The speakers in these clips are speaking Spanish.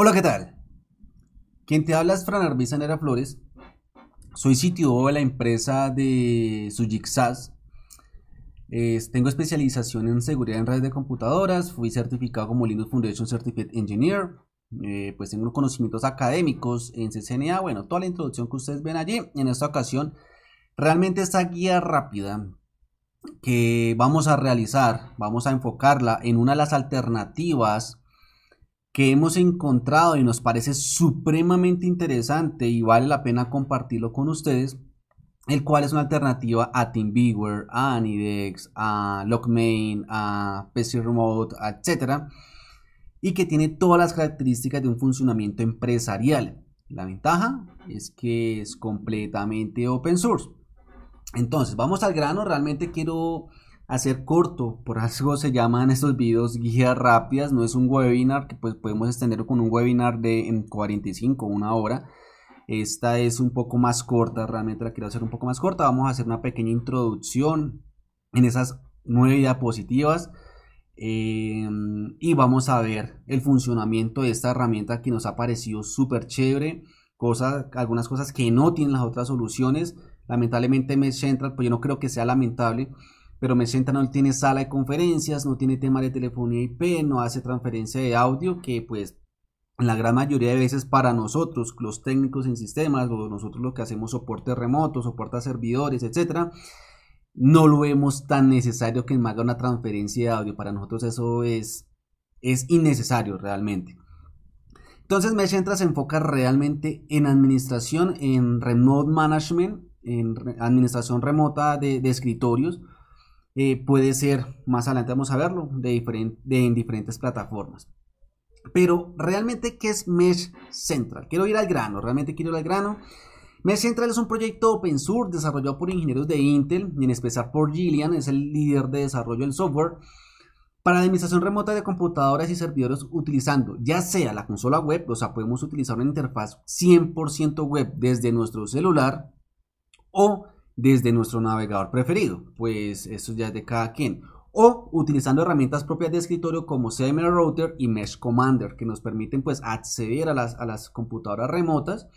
Hola, ¿qué tal? Quien te habla es Fran Arbiza Nera Flores. Soy CTO de la empresa de Sujixas. tengo especialización en seguridad en redes de computadoras. Fui certificado como Linux Foundation Certified Engineer. Eh, pues tengo conocimientos académicos en CCNA. Bueno, toda la introducción que ustedes ven allí. En esta ocasión, realmente esta guía rápida que vamos a realizar, vamos a enfocarla en una de las alternativas que hemos encontrado y nos parece supremamente interesante y vale la pena compartirlo con ustedes, el cual es una alternativa a TeamViewer, a Anidex, a Lockmain, a PC Remote, etc. Y que tiene todas las características de un funcionamiento empresarial. La ventaja es que es completamente open source. Entonces, vamos al grano. Realmente quiero hacer corto, por algo se llaman estos videos guías rápidas, no es un webinar que pues podemos extender con un webinar de en 45, una hora. Esta es un poco más corta, realmente la quiero hacer un poco más corta. Vamos a hacer una pequeña introducción en esas nueve diapositivas eh, y vamos a ver el funcionamiento de esta herramienta que nos ha parecido súper chévere. Cosas, algunas cosas que no tienen las otras soluciones. Lamentablemente, me Central, pues yo no creo que sea lamentable, pero Meshentra no tiene sala de conferencias, no tiene tema de telefonía IP, no hace transferencia de audio, que pues la gran mayoría de veces para nosotros, los técnicos en sistemas, o nosotros lo que hacemos soporte remoto, soporte a servidores, etcétera, no lo vemos tan necesario que me haga una transferencia de audio. Para nosotros eso es, es innecesario realmente. Entonces MeshEntra se enfoca realmente en administración, en remote management, en administración remota de escritorios, eh, puede ser, más adelante vamos a verlo, en diferentes plataformas. Pero realmente, ¿qué es Mesh Central? Quiero ir al grano, realmente quiero ir al grano. Mesh Central es un proyecto open source desarrollado por ingenieros de Intel, y en especial por Gillian, es el líder de desarrollo del software, para administración remota de computadoras y servidores utilizando ya sea la consola web, o sea, podemos utilizar una interfaz 100% web desde nuestro celular, o desde nuestro navegador preferido, pues eso ya es de cada quien. O utilizando herramientas propias de escritorio como CMR Router y Mesh Commander, que nos permiten pues acceder a las, computadoras remotas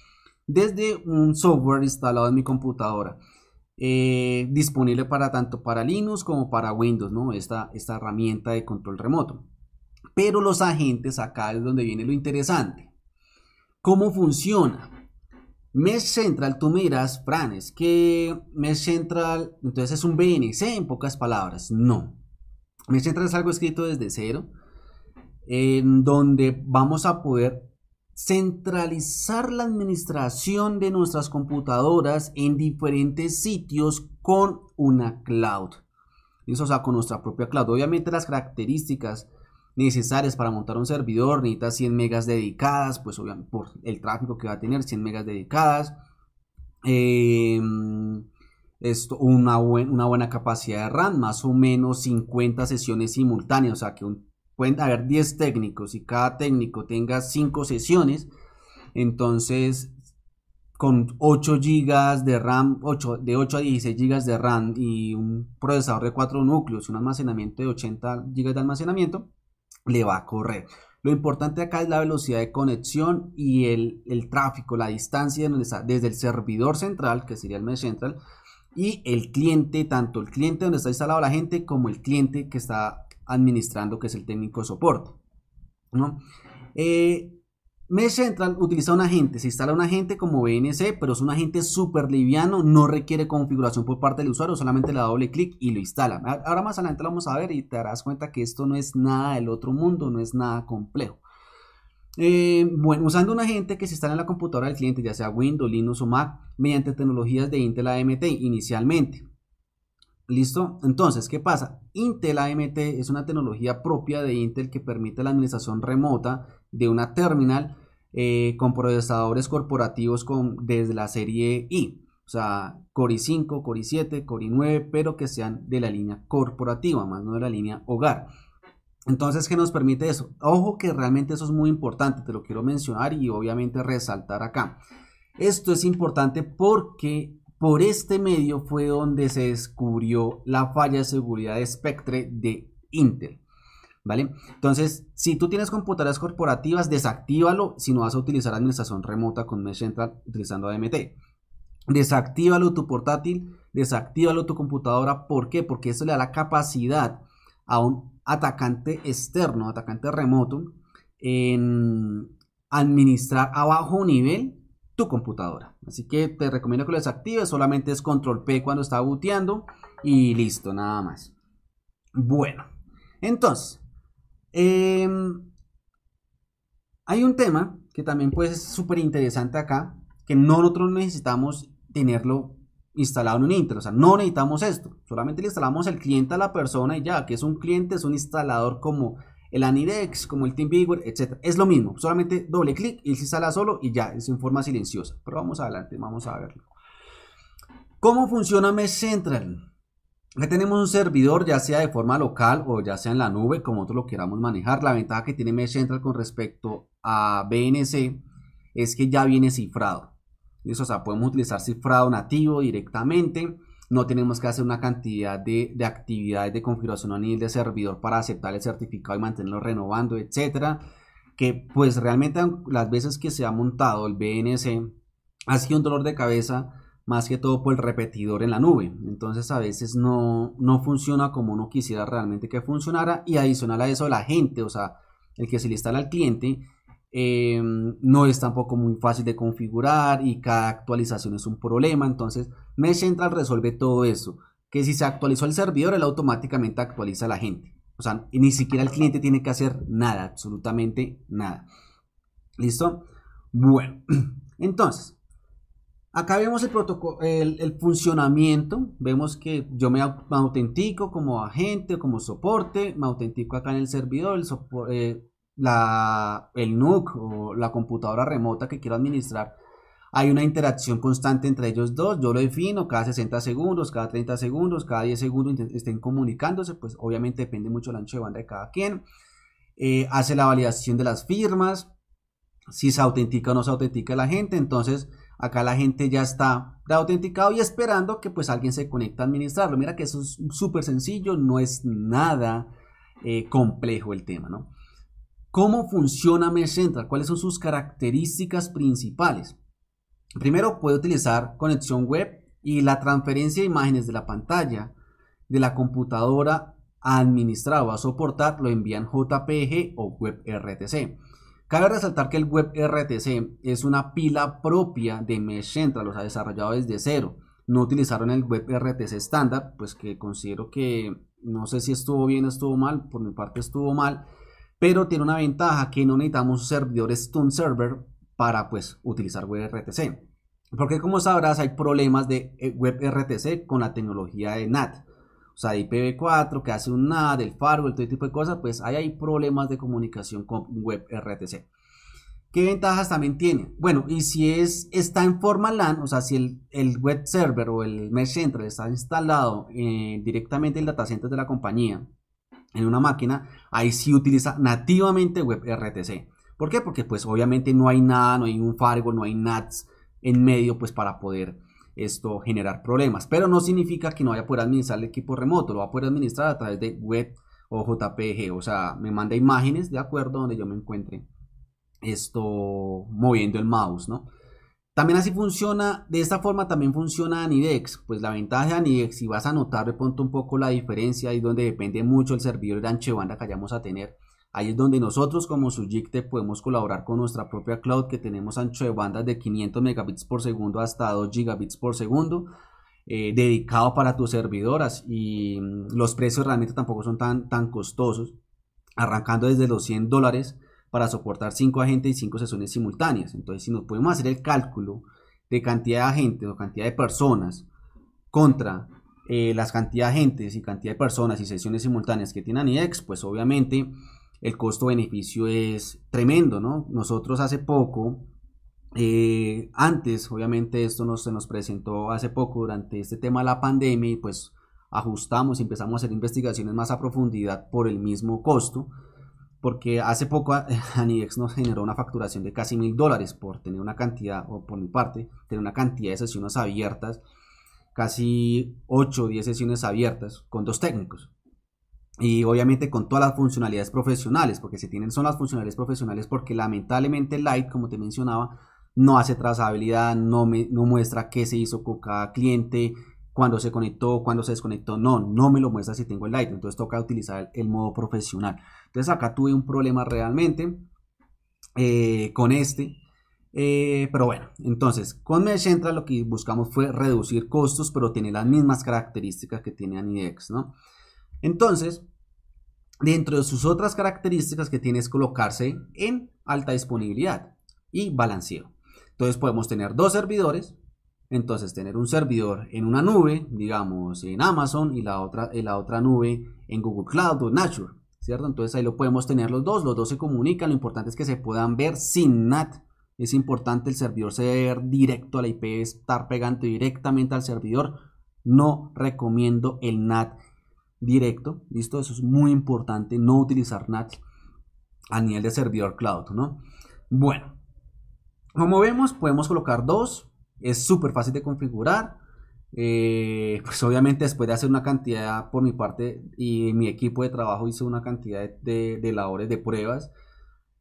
desde un software instalado en mi computadora. Eh, disponible para tanto para Linux como para Windows, ¿no? Esta, esta herramienta de control remoto. Pero los agentes, acá es donde viene lo interesante. ¿Cómo funciona? Mesh Central, tú miras, Fran, es que Mesh Central, entonces es un BNC en pocas palabras. No. Mesh Central es algo escrito desde cero, en donde vamos a poder centralizar la administración de nuestras computadoras en diferentes sitios con una cloud. Eso, o sea, con nuestra propia cloud. Obviamente las características necesarias para montar un servidor, necesitas 100 megas dedicadas, pues obviamente por el tráfico que va a tener, 100 megas dedicadas, em, esto, una, una buena capacidad de RAM, más o menos 50 sesiones simultáneas, o sea que pueden haber 10 técnicos y cada técnico tenga 5 sesiones, entonces con 8 GB de RAM, 8, de 8 a 16 GB de RAM y un procesador de 4 núcleos un almacenamiento de 80 GB de almacenamiento, le va a correr. Lo importante acá es la velocidad de conexión y el, tráfico, la distancia desde el servidor central, que sería el mesh central, y el cliente, tanto el cliente donde está instalado la gente como el cliente que está administrando, que es el técnico de soporte. ¿no? Eh, Mesh Central utiliza un agente, se instala un agente como BNC, pero es un agente súper liviano, no requiere configuración por parte del usuario, solamente le da doble clic y lo instala. Ahora más adelante lo vamos a ver y te darás cuenta que esto no es nada del otro mundo, no es nada complejo. Eh, bueno, usando un agente que se instala en la computadora del cliente, ya sea Windows, Linux o Mac, mediante tecnologías de Intel AMT inicialmente. ¿Listo? Entonces, ¿qué pasa? Intel AMT es una tecnología propia de Intel que permite la administración remota de una terminal eh, con procesadores corporativos con, desde la serie I. O sea, Core i5, Core i7, Core i9, pero que sean de la línea corporativa, más no de la línea hogar. Entonces, ¿qué nos permite eso? Ojo que realmente eso es muy importante, te lo quiero mencionar y obviamente resaltar acá. Esto es importante porque por este medio fue donde se descubrió la falla de seguridad de Spectre de Intel. ¿Vale? Entonces, si tú tienes computadoras corporativas, desactívalo si no vas a utilizar administración remota con Mesh Central utilizando AMT. Desactívalo tu portátil, desactívalo tu computadora. ¿Por qué? Porque eso le da la capacidad a un atacante externo, atacante remoto, en administrar a bajo nivel tu computadora. Así que te recomiendo que lo desactives, solamente es control P cuando está booteando y listo, nada más. Bueno, entonces, Em, hay un tema que también pues es súper interesante acá, que no nosotros necesitamos tenerlo instalado en un inter, o sea, no necesitamos esto, solamente le instalamos el cliente a la persona y ya, que es un cliente, es un instalador como el Anidex, como el TeamViewer, etc. Es lo mismo, solamente doble clic y se instala solo y ya, es en forma silenciosa. Pero vamos adelante, vamos a verlo. ¿Cómo funciona Mesh Central? Ya tenemos un servidor, ya sea de forma local o ya sea en la nube, como nosotros lo queramos manejar. La ventaja que tiene Mesh Central con respecto a BNC es que ya viene cifrado. Eso, o sea, podemos utilizar cifrado nativo directamente. No tenemos que hacer una cantidad de, actividades de configuración a nivel de servidor para aceptar el certificado y mantenerlo renovando, etcétera. Que pues realmente las veces que se ha montado el BNC ha sido un dolor de cabeza más que todo por el repetidor en la nube. Entonces a veces no, funciona como uno quisiera realmente que funcionara y adicional a eso la gente, o sea, el que se le instala al cliente, em, no es tampoco muy fácil de configurar y cada actualización es un problema. Entonces Mesh Central resuelve todo eso, que si se actualizó el servidor, él automáticamente actualiza a la gente. O sea, ni siquiera el cliente tiene que hacer nada, absolutamente nada. ¿Listo? Bueno, entonces, Acá vemos el, protocolo, el, funcionamiento, vemos que yo me autentico como agente, o como soporte, me autentico acá en el servidor, el, eh, la, el NUC o la computadora remota que quiero administrar. Hay una interacción constante entre ellos dos, yo lo defino cada 60 segundos, cada 30 segundos, cada 10 segundos estén comunicándose, pues obviamente depende mucho del ancho de banda de cada quien. Eh, hace la validación de las firmas, si se autentica o no se autentica la gente, entonces Acá la gente ya está autenticado y esperando que pues alguien se conecte a administrarlo. Mira que eso es súper sencillo, no es nada eh, complejo el tema, ¿no? ¿Cómo funciona Mesh Central? ¿Cuáles son sus características principales? Primero, puede utilizar conexión web y la transferencia de imágenes de la pantalla de la computadora administrada o a soportar lo envían JPG o WebRTC. Cabe resaltar que el WebRTC es una pila propia de Mesh los ha desarrollado desde cero. No utilizaron el WebRTC estándar, pues que considero que no sé si estuvo bien o estuvo mal, por mi parte estuvo mal, pero tiene una ventaja que no necesitamos servidores to Server para pues utilizar WebRTC. Porque como sabrás hay problemas de eh, WebRTC con la tecnología de NAT o sea, IPv4, que hace un NAT, el Fargo, todo tipo de cosas, pues ahí hay problemas de comunicación con WebRTC. ¿Qué ventajas también tiene? Bueno, y si es, está en forma LAN, o sea, si el, web server o el mesh Center está instalado eh, directamente en el datacenter de la compañía, en una máquina, ahí sí utiliza nativamente WebRTC. ¿Por qué? Porque pues obviamente no hay nada, no hay un Fargo, no hay NATs en medio pues para poder esto generar problemas. Pero no significa que no vaya a poder administrar el equipo remoto, lo va a poder administrar a través de web o JPG, o sea, me manda imágenes de acuerdo donde yo me encuentre esto moviendo el mouse, ¿no? También así funciona, de esta forma también funciona Anidex, pues la ventaja de Anidex, si vas a notar de pronto un poco la diferencia y donde depende mucho el servidor de ancho banda que vayamos a tener, Ahí es donde nosotros como Sujicte podemos colaborar con nuestra propia cloud que tenemos ancho de bandas de 500 megabits por segundo hasta 2 gigabits por segundo. Eh, dedicado para tus servidoras y mm, los precios realmente tampoco son tan, tan costosos arrancando desde los 100 dólares para soportar 5 agentes y 5 sesiones simultáneas entonces si nos podemos hacer el cálculo de cantidad de agentes o cantidad de personas contra eh, las cantidad de agentes y cantidad de personas y sesiones simultáneas que tiene IEX pues obviamente el costo-beneficio es tremendo, ¿no? Nosotros hace poco, eh, antes, obviamente esto se nos presentó hace poco durante este tema de la pandemia y pues ajustamos y empezamos a hacer investigaciones más a profundidad por el mismo costo, porque hace poco ah, Anidex nos generó una facturación de casi mil dólares por tener una cantidad, o por mi parte, tener una cantidad de sesiones abiertas, casi 8 o 10 sesiones abiertas con dos técnicos y obviamente con todas las funcionalidades profesionales, porque se tienen son las funcionalidades profesionales porque lamentablemente Light como te mencionaba, no hace trazabilidad, no, muestra qué se hizo con cada cliente, cuando se conectó, cuando se desconectó, no, no me lo muestra si tengo el Light entonces toca utilizar el, modo profesional. Entonces acá tuve un problema realmente eh, con este, eh, pero bueno, entonces con Mesh Central lo que buscamos fue reducir costos, pero tiene las mismas características que tiene AniDex, ¿no? Entonces, Dentro de sus otras características que tiene es colocarse en alta disponibilidad y balanceo. Entonces podemos tener dos servidores, entonces tener un servidor en una nube, digamos en Amazon y la otra, la otra nube en Google Cloud o en Azure, ¿cierto? Entonces ahí lo podemos tener los dos, los dos se comunican, lo importante es que se puedan ver sin NAT. Es importante el servidor ser directo a la IP, estar pegando directamente al servidor. No recomiendo el NAT directo, ¿listo? Eso es muy importante, no utilizar NAT a nivel de servidor cloud, ¿no? Bueno, como vemos, podemos colocar dos, es súper fácil de configurar. Eh, pues obviamente después de hacer una cantidad por mi parte y mi equipo de trabajo hizo una cantidad de, labores, de pruebas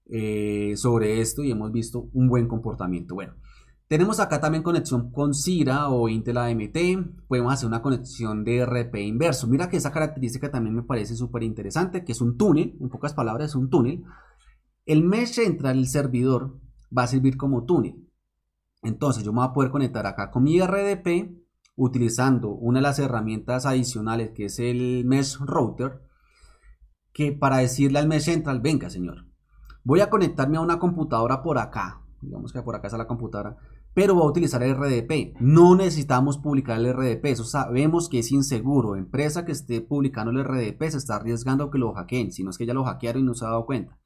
eh, sobre esto y hemos visto un buen comportamiento. Bueno, tenemos acá también conexión con Cira o Intel AMT. Podemos hacer una conexión de RP inverso. Mira que esa característica también me parece súper interesante, que es un túnel, en pocas palabras es un túnel. El mesh central, el servidor, va a servir como túnel. Entonces yo me voy a poder conectar acá con mi RDP utilizando una de las herramientas adicionales que es el mesh router, que para decirle al mesh central, venga señor, voy a conectarme a una computadora por acá. Digamos que por acá está la computadora pero va a utilizar el RDP. No necesitamos publicar el RDP, eso sabemos que es inseguro. Empresa que esté publicando el RDP se está arriesgando que lo hackeen, si no es que ya lo hackearon y no se ha dado cuenta.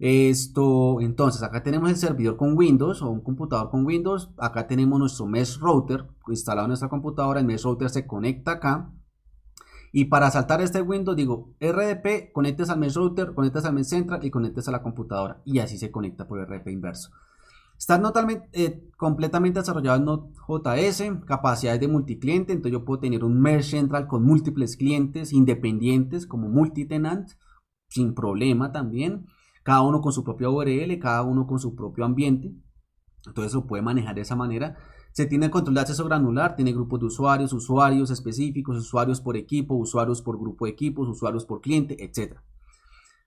Esto, entonces, acá tenemos el servidor con Windows o un computador con Windows. Acá tenemos nuestro mesh router instalado en nuestra computadora. El mesh router se conecta acá. Y para saltar este Windows, digo RDP, conectes al mesh router, conectes al mesh central y conectes a la computadora. Y así se conecta por RDP inverso. Está totalmente, eh, completamente desarrollado en Node.js, capacidades de multi-cliente entonces yo puedo tener un merge central con múltiples clientes independientes como multitenant, sin problema también, cada uno con su propio URL, cada uno con su propio ambiente, entonces lo puede manejar de esa manera. Se tiene el control de acceso granular, tiene grupos de usuarios, usuarios específicos, usuarios por equipo, usuarios por grupo de equipos, usuarios por cliente, etcétera.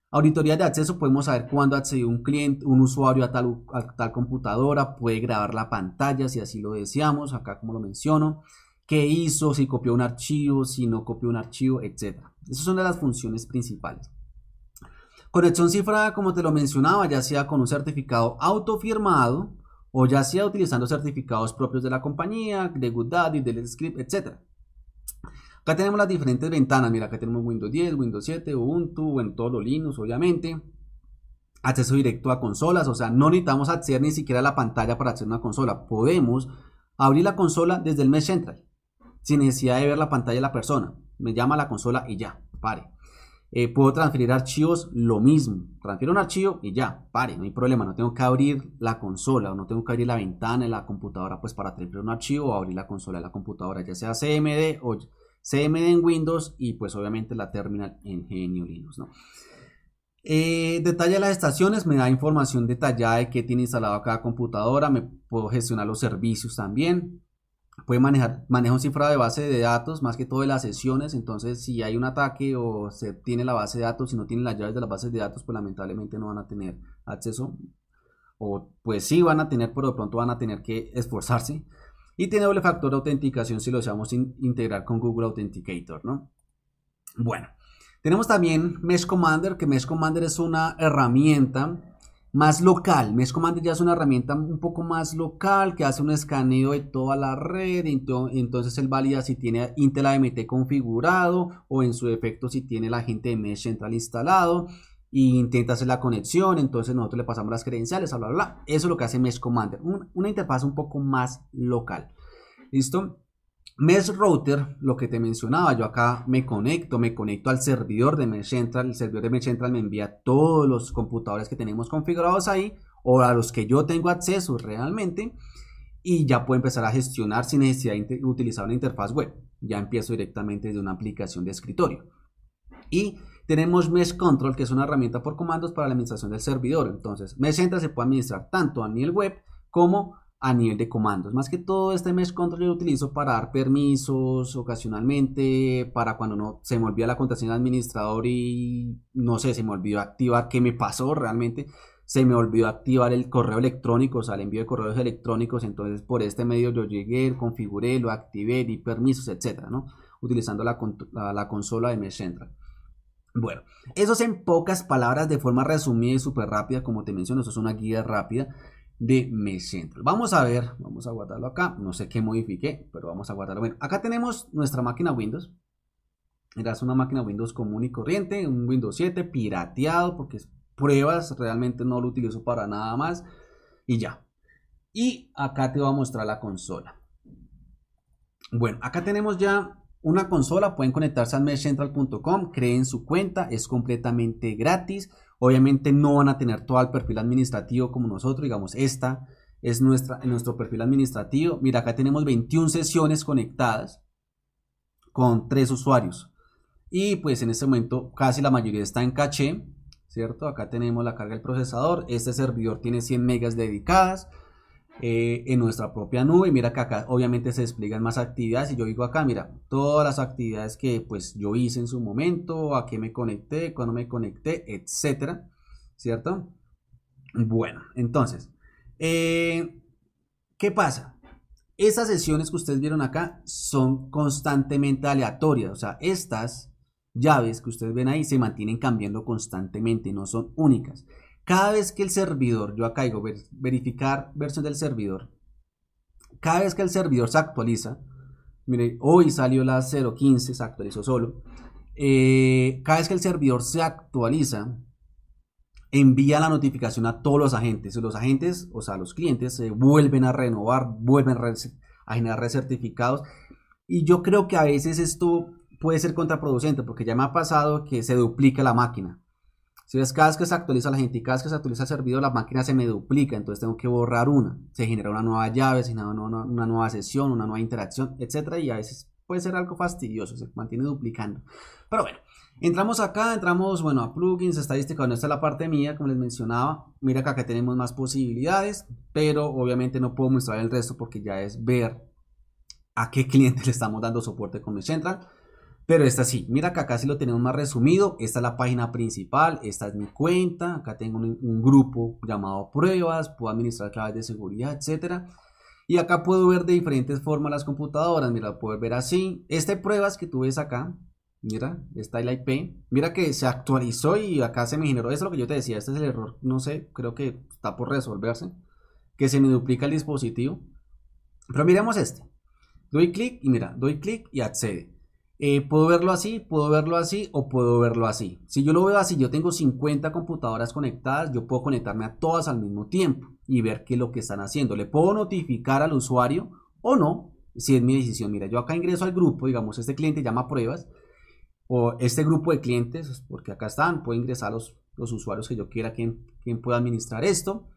Auditoría de acceso, podemos saber cuándo accedió un cliente, un usuario a tal, computadora, puede grabar la pantalla si así lo deseamos, acá como lo menciono, qué hizo, si copió un archivo, si no copió un archivo, etc. Esas son de las funciones principales. Conexión cifrada, como te lo mencionaba, ya sea con un certificado autofirmado o ya sea utilizando certificados propios de la compañía, de Good Daddy, del Script, etc. Acá tenemos las diferentes ventanas, mira, acá tenemos Windows 10, Windows 7, Ubuntu, en todo Linux, obviamente. Acceso directo a consolas, o sea, no necesitamos acceder ni siquiera a la pantalla para hacer una consola. Podemos abrir la consola desde el Mesh Central, sin necesidad de ver la pantalla de la persona. Me llama la consola y ya, pare. Eh, puedo transferir archivos, lo mismo. Transfiero un archivo y ya, pare, no hay problema. No tengo que abrir la consola, o no tengo que abrir la ventana de la computadora pues para transferir un archivo o abrir la consola de la computadora, ya sea CMD o CMD en Windows y pues obviamente la terminal en GNU Linux, eh, las estaciones, me da información detallada de qué tiene instalado cada computadora, me puedo gestionar los servicios también, puede manejar manejo un cifrado de base de datos, más que todo de las sesiones, entonces si hay un ataque o se tiene la base de datos, si no tienen las llaves de las bases de datos, pues lamentablemente no van a tener acceso, o pues sí van a tener, pero de pronto van a tener que esforzarse y tiene doble factor de autenticación si lo deseamos integrar con Google Authenticator, ¿no? Bueno, tenemos también Mesh Commander, que Mesh Commander es una herramienta más local. Mesh Commander ya es una herramienta un poco más local que hace un escaneo de toda la red. Entonces él valida si tiene Intel AMT configurado o en su defecto si tiene el agente de Mesh Central instalado y intenta hacer la conexión, entonces nosotros le pasamos las credenciales, bla, bla, bla. Eso es lo que hace Mesh Commander, una interfaz un poco más local. ¿Listo? Mesh Router, lo que te mencionaba, yo acá me conecto, me conecto al servidor de Mesh Central, el servidor de Mesh Central me envía todos los computadores que tenemos configurados ahí o a los que yo tengo acceso realmente y ya puedo empezar a gestionar sin necesidad de utilizar una interfaz web. Ya empiezo directamente desde una aplicación de escritorio. Y tenemos Mesh Control, que es una herramienta por comandos para la administración del servidor. Entonces, Mesh Central se puede administrar tanto a nivel web como a nivel de comandos. Más que todo este mesh control yo lo utilizo para dar permisos ocasionalmente, para cuando no se me olvida la contación de administrador y no sé, se me olvidó activar qué me pasó realmente. Se me olvidó activar el correo electrónico, o sea, el envío de correos electrónicos. Entonces, por este medio yo llegué, configuré, lo activé, di permisos, etcétera, Utilizando la, consola de Mesh Central. Bueno, eso es en pocas palabras, de forma resumida y súper rápida, como te menciono, eso es una guía rápida de Mesh Central. Vamos a ver, vamos a guardarlo acá, no sé qué modifiqué, pero vamos a guardarlo. Bueno, acá tenemos nuestra máquina Windows. Era una máquina Windows común y corriente, un Windows 7 pirateado, porque pruebas, realmente no lo utilizo para nada más. Y ya. Y acá te voy a mostrar la consola. Bueno, acá tenemos ya una consola, pueden conectarse a meshcentral.com, creen su cuenta, es completamente gratis. Obviamente no van a tener todo el perfil administrativo como nosotros, digamos, esta es nuestra, nuestro perfil administrativo. Mira, acá tenemos 21 sesiones conectadas con tres usuarios. Y pues en este momento casi la mayoría está en caché, ¿cierto? Acá tenemos la carga del procesador. Este servidor tiene 100 megas dedicadas. Eh, en nuestra propia nube. Mira que acá obviamente se despliegan más actividades y yo digo acá, mira, todas las actividades que pues yo hice en su momento, a qué me conecté, cuándo me conecté, etcétera, ¿cierto? Bueno, entonces, eh, ¿qué pasa? Esas sesiones que ustedes vieron acá son constantemente aleatorias, o sea, estas llaves que ustedes ven ahí se mantienen cambiando constantemente, no son únicas. Cada vez que el servidor, yo acá digo verificar versión del servidor, cada vez que el servidor se actualiza, mire, hoy salió la 0.15, se actualizó solo, eh, cada vez que el servidor se actualiza, envía la notificación a todos los agentes. los agentes, o sea, los clientes, se vuelven a renovar, vuelven a generar recertificados. Y yo creo que a veces esto puede ser contraproducente, porque ya me ha pasado que se duplica la máquina. Si ves, cada vez que se actualiza la gente y cada vez que se actualiza el servidor, la máquina se me duplica, entonces tengo que borrar una. Se genera una nueva llave, se genera una, nueva sesión, una nueva interacción, etc. y a veces puede ser algo fastidioso, se mantiene duplicando. Pero bueno, entramos acá, entramos, bueno, a plugins, estadística, bueno, esta es la parte mía, como les mencionaba. Mira acá que tenemos más posibilidades, pero obviamente no puedo mostrar el resto porque ya es ver a qué cliente le estamos dando soporte con mi Central. Pero esta sí, mira que acá sí lo tenemos más resumido. Esta es la página principal, esta es mi cuenta. Acá tengo un, grupo llamado pruebas, puedo administrar claves de seguridad, etcétera. Y acá puedo ver de diferentes formas las computadoras. Mira, puedo ver así. Este pruebas que tú ves acá, mira, está el IP. Mira que se actualizó y acá se me generó. Eso es lo que yo te decía. Este es el error, no sé, creo que está por resolverse. Que se me duplica el dispositivo. Pero miremos este. Doy clic y mira, doy clic y accede. Eh, puedo verlo así, puedo verlo así o puedo verlo así. Si yo lo veo así, yo tengo 50 computadoras conectadas, yo puedo conectarme a todas al mismo tiempo y ver qué es lo que están haciendo. Le puedo notificar al usuario o no, si es mi decisión. Mira, yo acá ingreso al grupo, digamos, este cliente llama pruebas o este grupo de clientes, porque acá están, puedo ingresar los, los usuarios que yo quiera, quien, quien pueda administrar esto.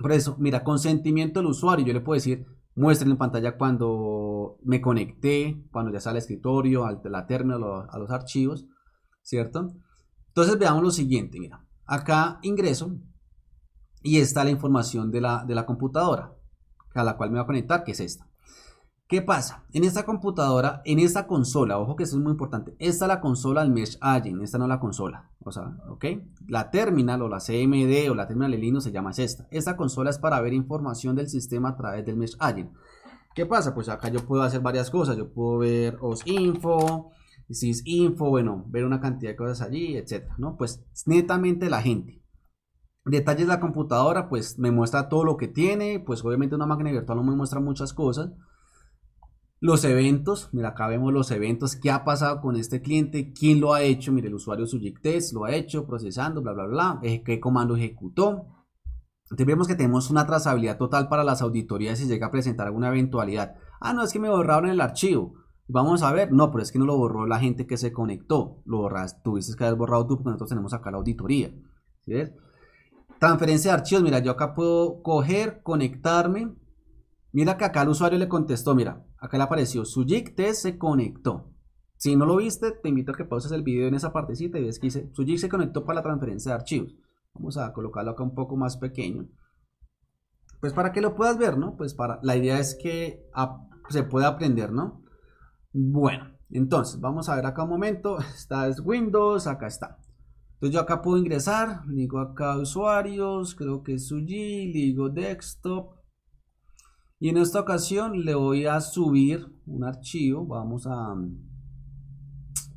Por eso, mira, consentimiento del usuario, yo le puedo decir, muestren en pantalla cuando me conecté, cuando ya está al escritorio, al la terminal, a los archivos, ¿cierto? Entonces veamos lo siguiente, mira, acá ingreso y está la información de la, computadora a la cual me va a conectar, que es esta. ¿Qué pasa? En esta computadora, en esta consola, ojo que eso es muy importante, esta es la consola del Mesh Agent, esta no es la consola, ¿ok? La terminal o la CMD o la terminal de Linux se llama esta. Esta consola es para ver información del sistema a través del Mesh Agent. ¿Qué pasa? Pues acá yo puedo hacer varias cosas. Yo puedo ver info OSINFO, info bueno, ver una cantidad de cosas allí, etcétera, ¿no? Pues netamente la gente. Detalles de la computadora, pues me muestra todo lo que tiene. Pues obviamente una máquina virtual no me muestra muchas cosas. Los eventos, mira, acá vemos los eventos, qué ha pasado con este cliente, quién lo ha hecho, mire, el usuario Test lo ha hecho, procesando, bla, bla, bla, eh, qué comando ejecutó. Entonces vemos que tenemos una trazabilidad total para las auditorías si llega a presentar alguna eventualidad. Ah, no, es que me borraron el archivo. Vamos a ver, no, pero es que no lo borró la gente que se conectó, lo borras, tuviste que haber borrado tú porque nosotros tenemos acá la auditoría. Transferencia de archivos, mira, yo acá puedo coger, conectarme, Mira que acá el usuario le contestó, mira, acá le apareció, su se conectó. Si no lo viste, te invito a que pauses el video en esa partecita y ves que dice, Sujik se conectó para la transferencia de archivos. Vamos a colocarlo acá un poco más pequeño. Pues para que lo puedas ver, ¿no? Pues para, la idea es que se pueda aprender, ¿no? Bueno, entonces, vamos a ver acá un momento. Esta es Windows, acá está. Entonces yo acá puedo ingresar, digo acá usuarios, creo que es Suji, digo desktop, y en esta ocasión le voy a subir un archivo. Vamos a, mm,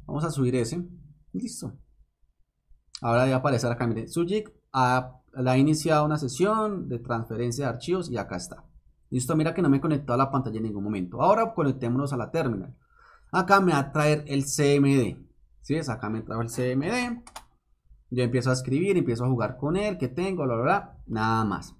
vamos a subir ese. Listo. Ahora a aparecer acá. Mire, Sujik ha, ha iniciado una sesión de transferencia de archivos y acá está. Listo, mira que no me conectó a la pantalla en ningún momento. Ahora conectémonos a la terminal. Acá me va a traer el CMD. ¿Sí? Es acá me trajo el CMD. Yo empiezo a escribir, empiezo a jugar con él, que tengo, bla, bla, Nada más.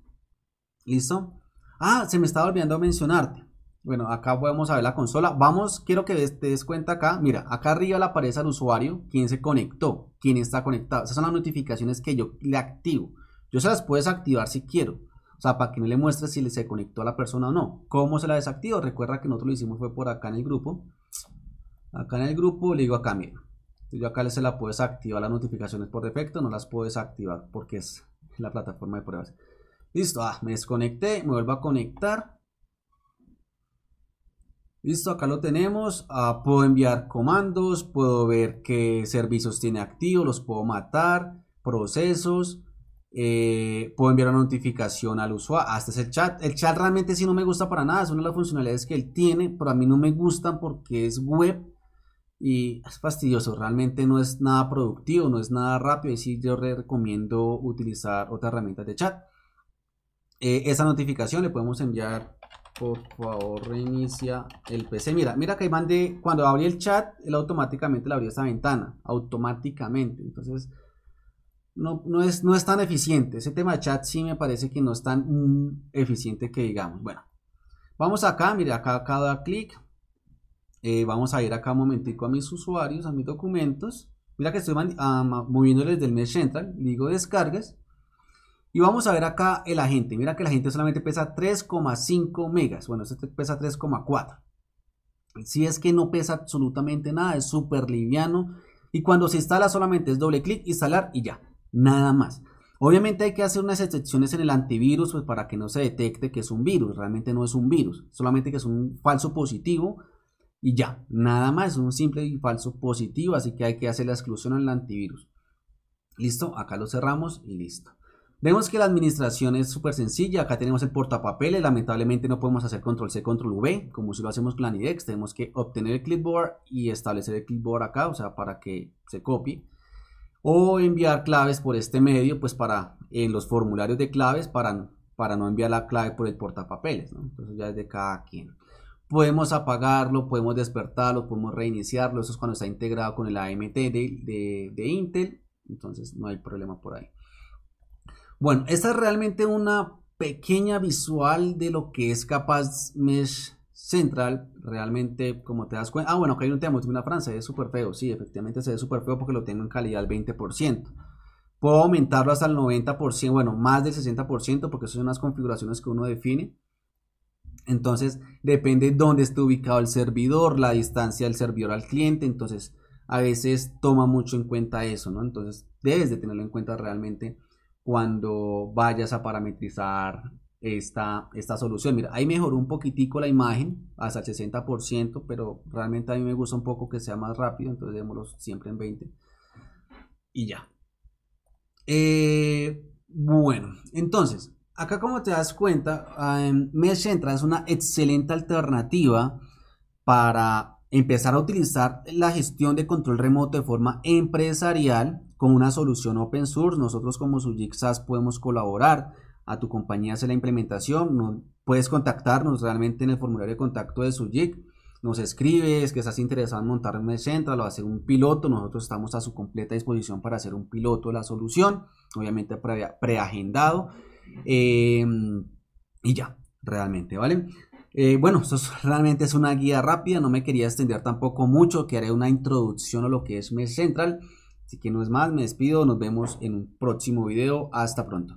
¿Listo? Ah, se me estaba olvidando mencionarte. Bueno, acá podemos a ver la consola. Vamos, quiero que te des cuenta acá. Mira, acá arriba le aparece al usuario quién se conectó, quién está conectado. Esas son las notificaciones que yo le activo. Yo se las puedes activar si quiero. O sea, para que no le muestre si se conectó a la persona o no. ¿Cómo se la desactivo? Recuerda que nosotros lo hicimos fue por acá en el grupo. Acá en el grupo le digo acá, mira. Yo acá se la puedes activar las notificaciones por defecto, no las puedes activar porque es la plataforma de pruebas. Listo, ah, me desconecté, me vuelvo a conectar. Listo, acá lo tenemos. Ah, puedo enviar comandos, puedo ver qué servicios tiene activo, los puedo matar, procesos. Eh, puedo enviar una notificación al usuario. Hasta ah, este el chat. El chat realmente sí no me gusta para nada. Es una de las funcionalidades que él tiene, pero a mí no me gustan porque es web y es fastidioso. Realmente no es nada productivo, no es nada rápido. Y sí, yo recomiendo utilizar otras herramientas de chat. Eh, esa notificación. Le podemos enviar, por favor, reinicia el PC. Mira, mira que cuando abrí el chat, él automáticamente le abrió esta ventana. Automáticamente. Entonces, no, no, es, no es tan eficiente. Ese tema de chat sí me parece que no es tan mm, eficiente que digamos. Bueno, vamos acá, mira, acá cada clic. Eh, vamos a ir acá un momentico a mis usuarios, a mis documentos. Mira que estoy ah, moviéndoles del mes Central, digo descargas. Y vamos a ver acá el agente. Mira que el agente solamente pesa 3,5 megas. Bueno, este pesa 3,4. Si es que no pesa absolutamente nada, es súper liviano. Y cuando se instala solamente es doble clic, instalar y ya. Nada más. Obviamente hay que hacer unas excepciones en el antivirus pues, para que no se detecte que es un virus. Realmente no es un virus, solamente que es un falso positivo y ya. Nada más, es un simple falso positivo, así que hay que hacer la exclusión en el antivirus. Listo, acá lo cerramos y listo. Vemos que la administración es súper sencilla. Acá tenemos el portapapeles. Lamentablemente no podemos hacer control C, control V. Como si lo hacemos con IDEX. Tenemos que obtener el clipboard y establecer el clipboard acá. O sea, para que se copie. O enviar claves por este medio. Pues para en los formularios de claves. Para, para no enviar la clave por el portapapeles. Entonces ya es de cada quien. Podemos apagarlo, podemos despertarlo, podemos reiniciarlo. Eso es cuando está integrado con el AMT de Intel. Entonces no hay problema por ahí. Bueno, esta es realmente una pequeña visual de lo que es capaz Mesh Central. Realmente, como te das cuenta. Ah, bueno, que hay un tema, una frase, es súper feo. Sí, efectivamente se ve súper feo porque lo tengo en calidad al 20%. Puedo aumentarlo hasta el 90%, bueno, más del 60%, porque son unas configuraciones que uno define. Entonces, depende dónde esté ubicado el servidor, la distancia del servidor al cliente. Entonces, a veces toma mucho en cuenta eso, ¿no? Entonces, debes de tenerlo en cuenta realmente cuando vayas a parametrizar esta, esta solución. Mira, ahí mejoró un poquitico la imagen, hasta el 60%, pero realmente a mí me gusta un poco que sea más rápido, entonces démoslo siempre en 20. Y ya. Eh, bueno, entonces, acá como te das cuenta, em, Mesh es una excelente alternativa para empezar a utilizar la gestión de control remoto de forma empresarial con una solución open source, nosotros como SaaS podemos colaborar. A tu compañía hace la implementación. puedes contactarnos realmente en el formulario de contacto de sujik Nos escribes que estás interesado en montar un central o hacer un piloto. Nosotros estamos a su completa disposición para hacer un piloto de la solución, obviamente preagendado. Eh, y ya, realmente, ¿vale? Eh, bueno, esto realmente es una guía rápida, no me quería extender tampoco mucho, que haré una introducción a lo que es Mes Central. Así que no es más, me despido, nos vemos en un próximo video, hasta pronto.